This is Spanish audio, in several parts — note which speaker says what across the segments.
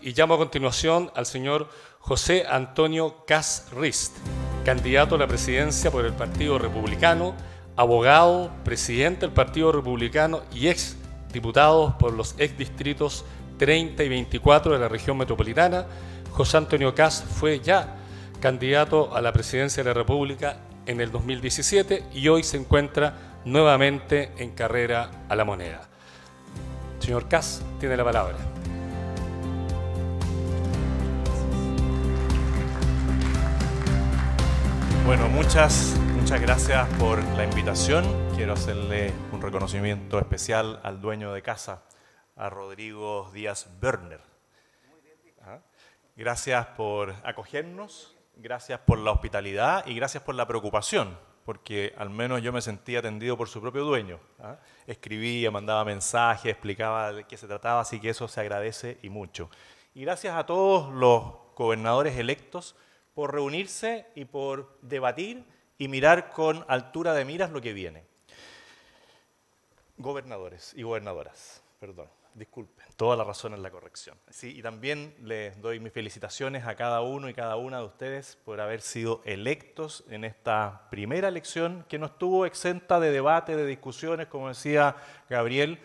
Speaker 1: Y llamo a continuación al señor José Antonio Cas Rist, candidato a la presidencia por el Partido Republicano, abogado, presidente del Partido Republicano y ex diputado por los ex distritos 30 y 24 de la región metropolitana. José Antonio Cas fue ya candidato a la presidencia de la República en el 2017 y hoy se encuentra nuevamente en carrera a la moneda. Señor Cas, tiene la palabra. Bueno, muchas, muchas gracias por la invitación. Quiero hacerle un reconocimiento especial al dueño de casa, a Rodrigo Díaz Berner. Ah, gracias por acogernos, gracias por la hospitalidad y gracias por la preocupación, porque al menos yo me sentí atendido por su propio dueño. Ah, escribía, mandaba mensajes, explicaba de qué se trataba, así que eso se agradece y mucho. Y gracias a todos los gobernadores electos por reunirse y por debatir y mirar con altura de miras lo que viene. Gobernadores y gobernadoras, perdón, disculpen, toda la razón es la corrección. Sí, y también les doy mis felicitaciones a cada uno y cada una de ustedes por haber sido electos en esta primera elección que no estuvo exenta de debate, de discusiones, como decía Gabriel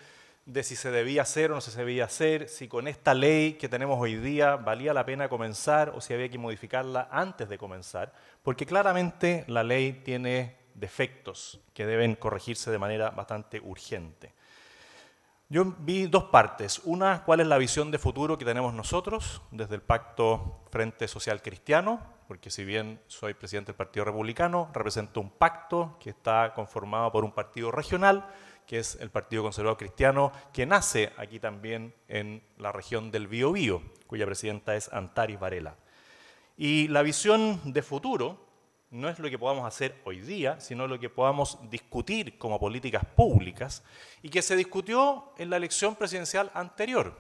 Speaker 1: de si se debía hacer o no se debía hacer, si con esta ley que tenemos hoy día valía la pena comenzar o si había que modificarla antes de comenzar, porque claramente la ley tiene defectos que deben corregirse de manera bastante urgente. Yo vi dos partes. Una, cuál es la visión de futuro que tenemos nosotros desde el Pacto Frente Social Cristiano, porque si bien soy presidente del Partido Republicano, represento un pacto que está conformado por un partido regional que es el Partido Conservador Cristiano, que nace aquí también en la región del Biobío, cuya presidenta es Antaris Varela. Y la visión de futuro no es lo que podamos hacer hoy día, sino lo que podamos discutir como políticas públicas y que se discutió en la elección presidencial anterior.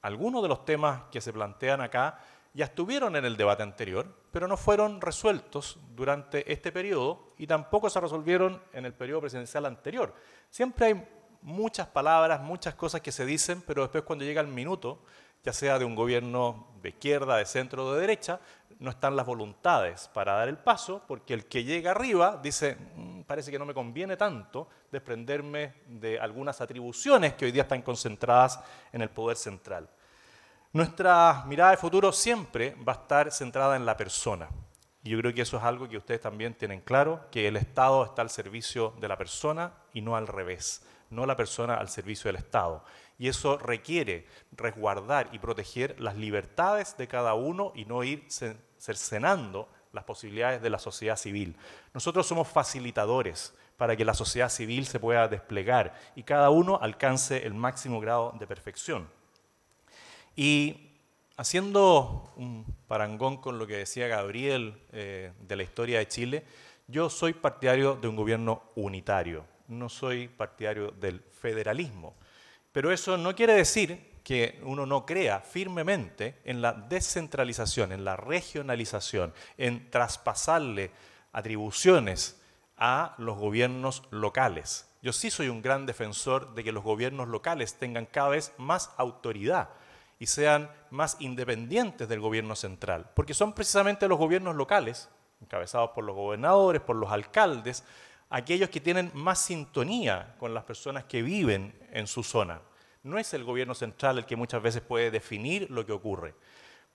Speaker 1: Algunos de los temas que se plantean acá ya estuvieron en el debate anterior, pero no fueron resueltos durante este periodo y tampoco se resolvieron en el periodo presidencial anterior. Siempre hay muchas palabras, muchas cosas que se dicen, pero después cuando llega el minuto, ya sea de un gobierno de izquierda, de centro o de derecha, no están las voluntades para dar el paso, porque el que llega arriba dice, mm, parece que no me conviene tanto desprenderme de algunas atribuciones que hoy día están concentradas en el poder central. Nuestra mirada de futuro siempre va a estar centrada en la persona. yo creo que eso es algo que ustedes también tienen claro, que el Estado está al servicio de la persona y no al revés, no la persona al servicio del Estado. Y eso requiere resguardar y proteger las libertades de cada uno y no ir cercenando las posibilidades de la sociedad civil. Nosotros somos facilitadores para que la sociedad civil se pueda desplegar y cada uno alcance el máximo grado de perfección. Y haciendo un parangón con lo que decía Gabriel eh, de la historia de Chile, yo soy partidario de un gobierno unitario, no soy partidario del federalismo. Pero eso no quiere decir que uno no crea firmemente en la descentralización, en la regionalización, en traspasarle atribuciones a los gobiernos locales. Yo sí soy un gran defensor de que los gobiernos locales tengan cada vez más autoridad y sean más independientes del gobierno central, porque son precisamente los gobiernos locales, encabezados por los gobernadores, por los alcaldes, aquellos que tienen más sintonía con las personas que viven en su zona. No es el gobierno central el que muchas veces puede definir lo que ocurre.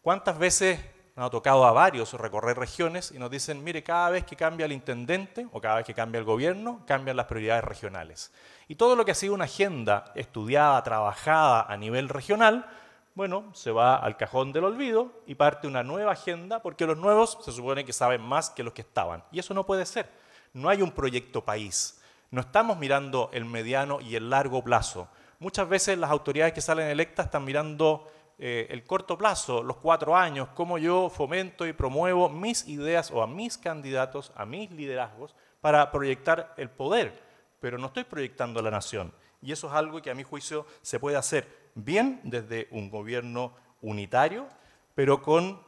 Speaker 1: ¿Cuántas veces nos ha tocado a varios recorrer regiones y nos dicen, mire, cada vez que cambia el intendente o cada vez que cambia el gobierno, cambian las prioridades regionales? Y todo lo que ha sido una agenda estudiada, trabajada a nivel regional, bueno, se va al cajón del olvido y parte una nueva agenda porque los nuevos se supone que saben más que los que estaban. Y eso no puede ser. No hay un proyecto país. No estamos mirando el mediano y el largo plazo. Muchas veces las autoridades que salen electas están mirando eh, el corto plazo, los cuatro años, cómo yo fomento y promuevo mis ideas o a mis candidatos, a mis liderazgos, para proyectar el poder. Pero no estoy proyectando la nación. Y eso es algo que a mi juicio se puede hacer bien desde un gobierno unitario, pero con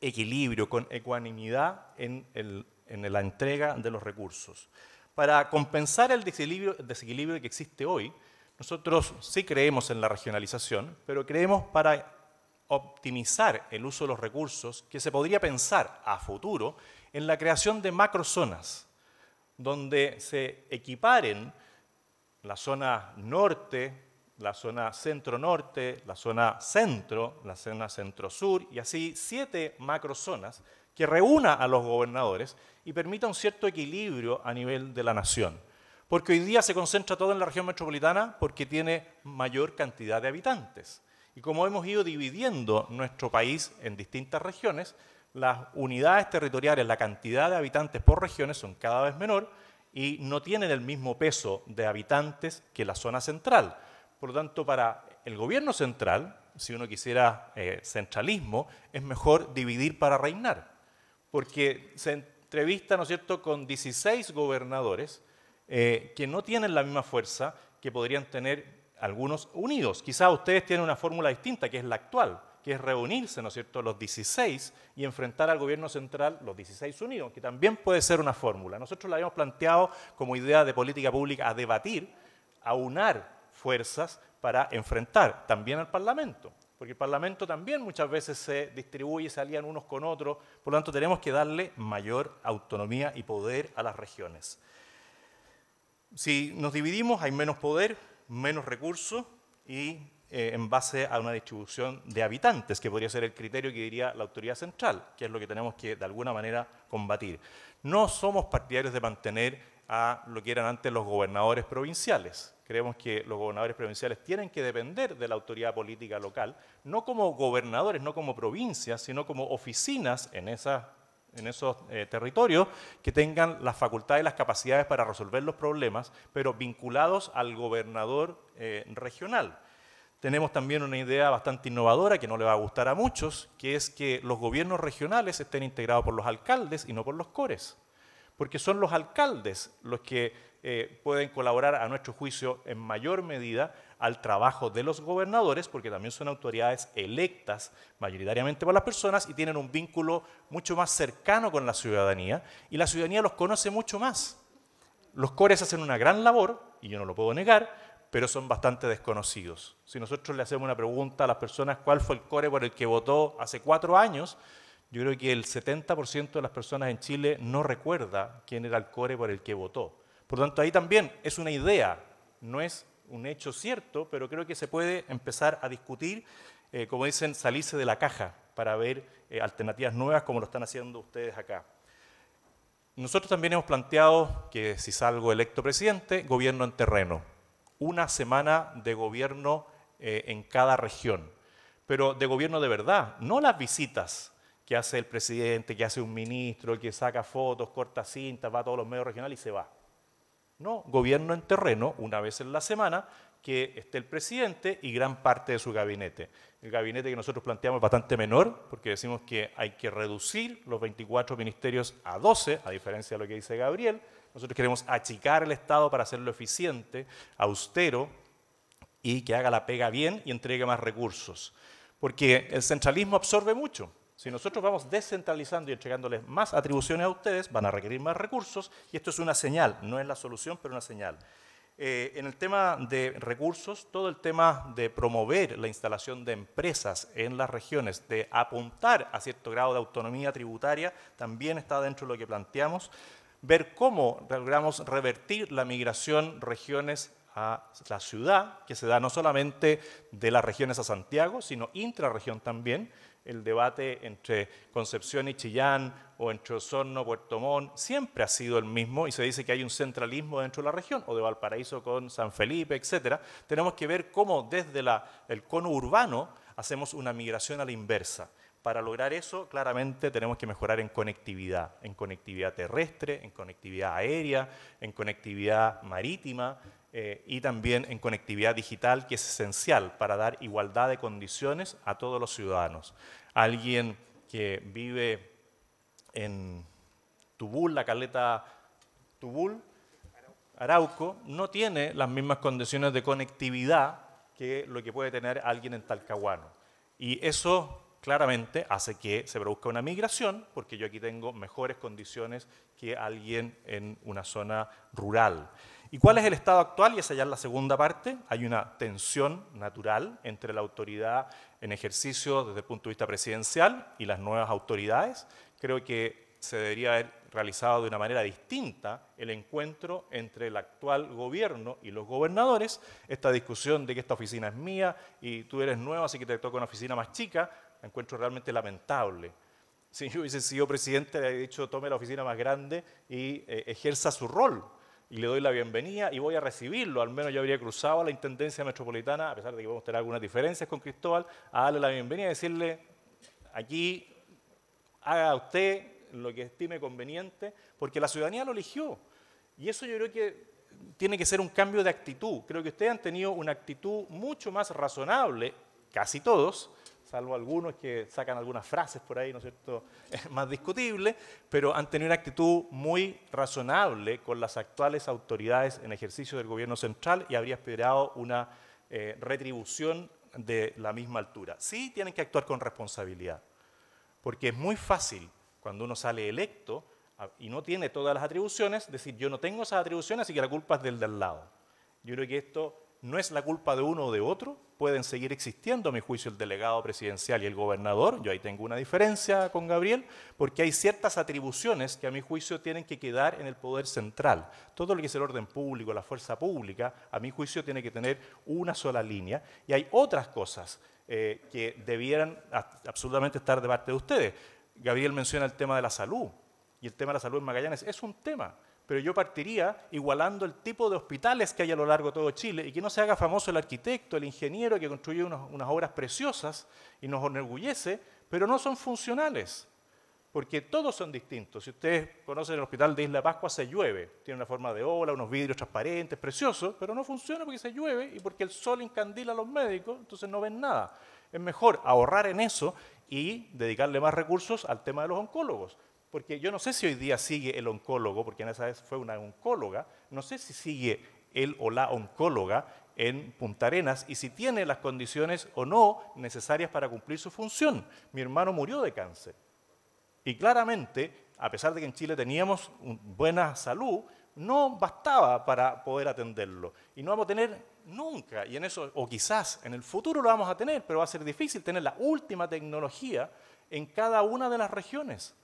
Speaker 1: equilibrio, con ecuanimidad en, la entrega de los recursos. Para compensar el desequilibrio, el desequilibrio que existe hoy, nosotros sí creemos en la regionalización, pero creemos para optimizar el uso de los recursos que se podría pensar a futuro en la creación de macrozonas, donde se equiparen la zona norte la zona centro-norte, la zona centro, la zona centro-sur y así siete macrozonas que reúna a los gobernadores y permita un cierto equilibrio a nivel de la nación. Porque hoy día se concentra todo en la región metropolitana porque tiene mayor cantidad de habitantes. Y como hemos ido dividiendo nuestro país en distintas regiones, las unidades territoriales, la cantidad de habitantes por regiones son cada vez menor y no tienen el mismo peso de habitantes que la zona central. Por lo tanto, para el gobierno central, si uno quisiera eh, centralismo, es mejor dividir para reinar, porque se entrevista, ¿no es cierto?, con 16 gobernadores eh, que no tienen la misma fuerza que podrían tener algunos unidos. Quizás ustedes tienen una fórmula distinta, que es la actual, que es reunirse, ¿no es cierto?, los 16 y enfrentar al gobierno central los 16 unidos, que también puede ser una fórmula. Nosotros la habíamos planteado como idea de política pública a debatir, a unar fuerzas para enfrentar también al Parlamento, porque el Parlamento también muchas veces se distribuye, se alían unos con otros, por lo tanto tenemos que darle mayor autonomía y poder a las regiones. Si nos dividimos hay menos poder, menos recursos y eh, en base a una distribución de habitantes, que podría ser el criterio que diría la autoridad central, que es lo que tenemos que de alguna manera combatir. No somos partidarios de mantener a lo que eran antes los gobernadores provinciales. Creemos que los gobernadores provinciales tienen que depender de la autoridad política local, no como gobernadores, no como provincias, sino como oficinas en, esos eh, territorios que tengan las facultades y las capacidades para resolver los problemas, pero vinculados al gobernador eh, regional. Tenemos también una idea bastante innovadora que no le va a gustar a muchos, que es que los gobiernos regionales estén integrados por los alcaldes y no por los cores porque son los alcaldes los que eh, pueden colaborar a nuestro juicio en mayor medida al trabajo de los gobernadores, porque también son autoridades electas mayoritariamente por las personas y tienen un vínculo mucho más cercano con la ciudadanía y la ciudadanía los conoce mucho más. Los cores hacen una gran labor, y yo no lo puedo negar, pero son bastante desconocidos. Si nosotros le hacemos una pregunta a las personas cuál fue el core por el que votó hace cuatro años, yo creo que el 70% de las personas en Chile no recuerda quién era el core por el que votó. Por lo tanto, ahí también es una idea, no es un hecho cierto, pero creo que se puede empezar a discutir, eh, como dicen, salirse de la caja para ver eh, alternativas nuevas como lo están haciendo ustedes acá. Nosotros también hemos planteado que si salgo electo presidente, gobierno en terreno, una semana de gobierno eh, en cada región, pero de gobierno de verdad, no las visitas que hace el presidente, que hace un ministro, que saca fotos, corta cintas, va a todos los medios regionales y se va. No, gobierno en terreno, una vez en la semana, que esté el presidente y gran parte de su gabinete. El gabinete que nosotros planteamos es bastante menor, porque decimos que hay que reducir los 24 ministerios a 12, a diferencia de lo que dice Gabriel. Nosotros queremos achicar el Estado para hacerlo eficiente, austero, y que haga la pega bien y entregue más recursos. Porque el centralismo absorbe mucho. Si nosotros vamos descentralizando y entregándoles más atribuciones a ustedes, van a requerir más recursos y esto es una señal, no es la solución, pero una señal. Eh, en el tema de recursos, todo el tema de promover la instalación de empresas en las regiones, de apuntar a cierto grado de autonomía tributaria, también está dentro de lo que planteamos. Ver cómo logramos revertir la migración regiones a la ciudad, que se da no solamente de las regiones a Santiago, sino intra-región también el debate entre Concepción y Chillán o entre Osorno, Puerto Montt, siempre ha sido el mismo y se dice que hay un centralismo dentro de la región o de Valparaíso con San Felipe, etc. Tenemos que ver cómo desde el cono urbano hacemos una migración a la inversa. Para lograr eso, claramente tenemos que mejorar en conectividad, en conectividad terrestre, en conectividad aérea, en conectividad marítima, eh, y también en conectividad digital, que es esencial para dar igualdad de condiciones a todos los ciudadanos. Alguien que vive en Tubul, la caleta Tubul, Arauco, no tiene las mismas condiciones de conectividad que lo que puede tener alguien en Talcahuano. Y eso claramente hace que se produzca una migración, porque yo aquí tengo mejores condiciones que alguien en una zona rural. ¿Y cuál es el estado actual? Y esa ya es la segunda parte. Hay una tensión natural entre la autoridad en ejercicio desde el punto de vista presidencial y las nuevas autoridades. Creo que se debería haber realizado de una manera distinta el encuentro entre el actual gobierno y los gobernadores. Esta discusión de que esta oficina es mía y tú eres nuevo, así que te toca una oficina más chica, la encuentro realmente lamentable. Si yo hubiese sido presidente, le he dicho, tome la oficina más grande y eh, ejerza su rol y le doy la bienvenida y voy a recibirlo. Al menos yo habría cruzado a la Intendencia Metropolitana, a pesar de que a tener algunas diferencias con Cristóbal, a darle la bienvenida y decirle, aquí haga usted lo que estime conveniente, porque la ciudadanía lo eligió. Y eso yo creo que tiene que ser un cambio de actitud. Creo que ustedes han tenido una actitud mucho más razonable, casi todos, salvo algunos que sacan algunas frases por ahí, ¿no es cierto?, más discutible, pero han tenido una actitud muy razonable con las actuales autoridades en ejercicio del gobierno central y habría esperado una eh, retribución de la misma altura. Sí tienen que actuar con responsabilidad, porque es muy fácil cuando uno sale electo ah, y no tiene todas las atribuciones, decir yo no tengo esas atribuciones, y que la culpa es del del lado. Yo creo que esto no es la culpa de uno o de otro, pueden seguir existiendo, a mi juicio, el delegado presidencial y el gobernador. Yo ahí tengo una diferencia con Gabriel, porque hay ciertas atribuciones que a mi juicio tienen que quedar en el poder central. Todo lo que es el orden público, la fuerza pública, a mi juicio tiene que tener una sola línea. Y hay otras cosas eh, que debieran absolutamente estar de parte de ustedes. Gabriel menciona el tema de la salud. Y el tema de la salud en Magallanes es un tema pero yo partiría igualando el tipo de hospitales que hay a lo largo de todo Chile y que no se haga famoso el arquitecto, el ingeniero que construye unas obras preciosas y nos enorgullece, pero no son funcionales, porque todos son distintos. Si ustedes conocen el hospital de Isla Pascua, se llueve, tiene una forma de ola, unos vidrios transparentes, preciosos, pero no funciona porque se llueve y porque el sol incandila a los médicos, entonces no ven nada. Es mejor ahorrar en eso y dedicarle más recursos al tema de los oncólogos porque yo no sé si hoy día sigue el oncólogo, porque en esa vez fue una oncóloga, no sé si sigue él o la oncóloga en Punta Arenas y si tiene las condiciones o no necesarias para cumplir su función. Mi hermano murió de cáncer. Y claramente, a pesar de que en Chile teníamos buena salud, no bastaba para poder atenderlo. Y no vamos a tener nunca, y en eso, o quizás en el futuro lo vamos a tener, pero va a ser difícil tener la última tecnología en cada una de las regiones.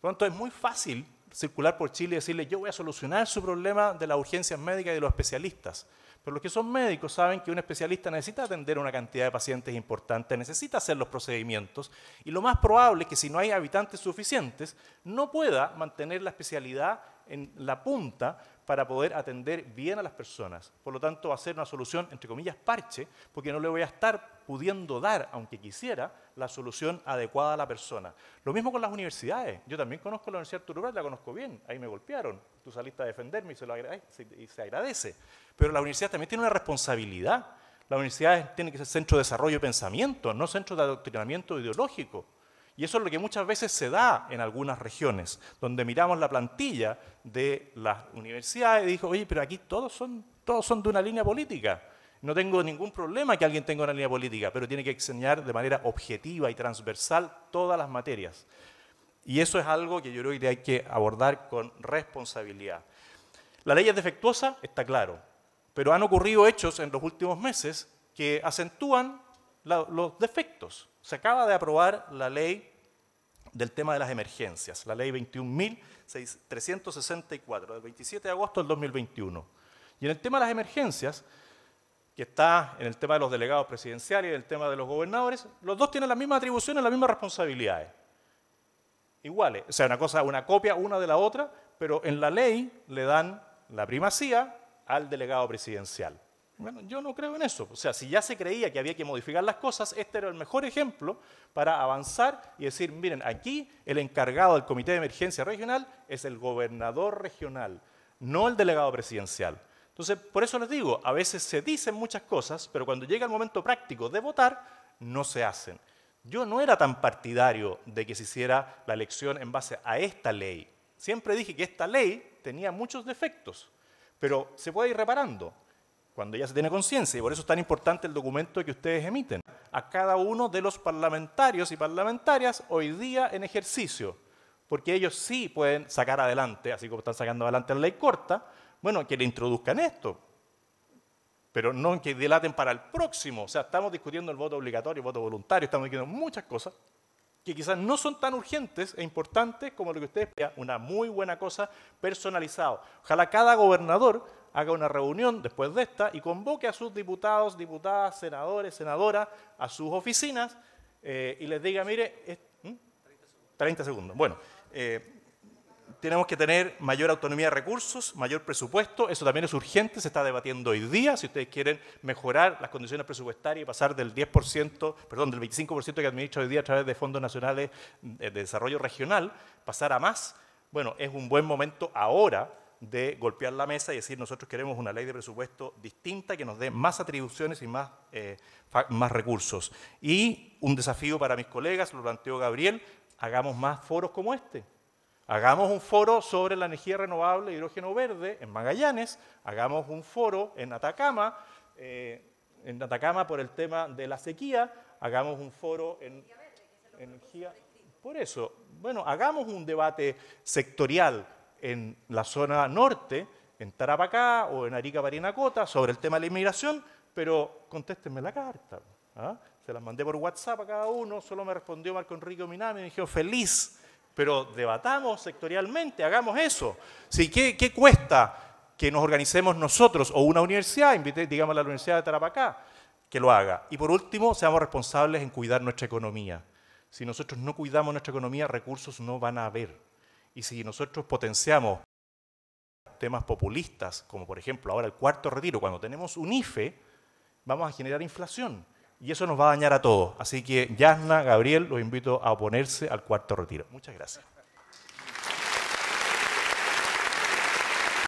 Speaker 1: Por tanto, es muy fácil circular por Chile y decirle, yo voy a solucionar su problema de la urgencia médica y de los especialistas. Pero los que son médicos saben que un especialista necesita atender una cantidad de pacientes importante, necesita hacer los procedimientos y lo más probable es que si no hay habitantes suficientes, no pueda mantener la especialidad en la punta para poder atender bien a las personas. Por lo tanto, va a ser una solución, entre comillas, parche, porque no le voy a estar pudiendo dar, aunque quisiera, la solución adecuada a la persona. Lo mismo con las universidades. Yo también conozco la Universidad Arturo la conozco bien. Ahí me golpearon. Tú saliste a defenderme y se, agradece. Pero la universidad también tiene una responsabilidad. La universidad tiene que ser centro de desarrollo y pensamiento, no centro de adoctrinamiento ideológico. Y eso es lo que muchas veces se da en algunas regiones, donde miramos la plantilla de las universidades y dijo, oye, pero aquí todos son, todos son de una línea política. No tengo ningún problema que alguien tenga una línea política, pero tiene que enseñar de manera objetiva y transversal todas las materias. Y eso es algo que yo creo que hay que abordar con responsabilidad. La ley es defectuosa, está claro, pero han ocurrido hechos en los últimos meses que acentúan los defectos. Se acaba de aprobar la ley del tema de las emergencias, la ley 21.364, del 27 de agosto del 2021. Y en el tema de las emergencias, que está en el tema de los delegados presidenciales y en el tema de los gobernadores, los dos tienen las mismas atribuciones, las mismas responsabilidades. Iguales. O sea, una cosa, una copia una de la otra, pero en la ley le dan la primacía al delegado presidencial. Bueno, yo no creo en eso. O sea, si ya se creía que había que modificar las cosas, este era el mejor ejemplo para avanzar y decir, miren, aquí el encargado del Comité de Emergencia Regional es el gobernador regional, no el delegado presidencial. Entonces, por eso les digo, a veces se dicen muchas cosas, pero cuando llega el momento práctico de votar, no se hacen. Yo no era tan partidario de que se hiciera la elección en base a esta ley. Siempre dije que esta ley tenía muchos defectos, pero se puede ir reparando cuando ya se tiene conciencia, y por eso es tan importante el documento que ustedes emiten, a cada uno de los parlamentarios y parlamentarias hoy día en ejercicio, porque ellos sí pueden sacar adelante, así como están sacando adelante la ley corta, bueno, que le introduzcan esto, pero no que dilaten para el próximo, o sea, estamos discutiendo el voto obligatorio, el voto voluntario, estamos discutiendo muchas cosas que quizás no son tan urgentes e importantes como lo que ustedes vean, una muy buena cosa personalizado. Ojalá cada gobernador haga una reunión después de esta y convoque a sus diputados, diputadas, senadores, senadoras, a sus oficinas eh, y les diga, mire, 30 ¿Mm? segundos. Bueno, eh, tenemos que tener mayor autonomía de recursos, mayor presupuesto, eso también es urgente, se está debatiendo hoy día, si ustedes quieren mejorar las condiciones presupuestarias y pasar del 10%, perdón, del 25% que administra hoy día a través de fondos nacionales eh, de desarrollo regional, pasar a más, bueno, es un buen momento ahora de golpear la mesa y decir nosotros queremos una ley de presupuesto distinta que nos dé más atribuciones y más, eh, más recursos. Y un desafío para mis colegas, lo planteó Gabriel, hagamos más foros como este. Hagamos un foro sobre la energía renovable, hidrógeno verde en Magallanes, hagamos un foro en Atacama, eh, en Atacama por el tema de la sequía, hagamos un foro en energía. Por eso, bueno, hagamos un debate sectorial en la zona norte, en Tarapacá o en Arica Parinacota, sobre el tema de la inmigración, pero contéstenme la carta. ¿ah? Se las mandé por WhatsApp a cada uno, solo me respondió Marco Enrique Minami, me dijo feliz, pero debatamos sectorialmente, hagamos eso. ¿Sí? ¿Qué, ¿Qué cuesta que nos organicemos nosotros o una universidad, invite, digamos la Universidad de Tarapacá, que lo haga? Y por último, seamos responsables en cuidar nuestra economía. Si nosotros no cuidamos nuestra economía, recursos no van a haber. Y si nosotros potenciamos temas populistas, como por ejemplo ahora el cuarto retiro, cuando tenemos un IFE, vamos a generar inflación. Y eso nos va a dañar a todos. Así que, Yasna, Gabriel, los invito a oponerse al cuarto retiro. Muchas gracias.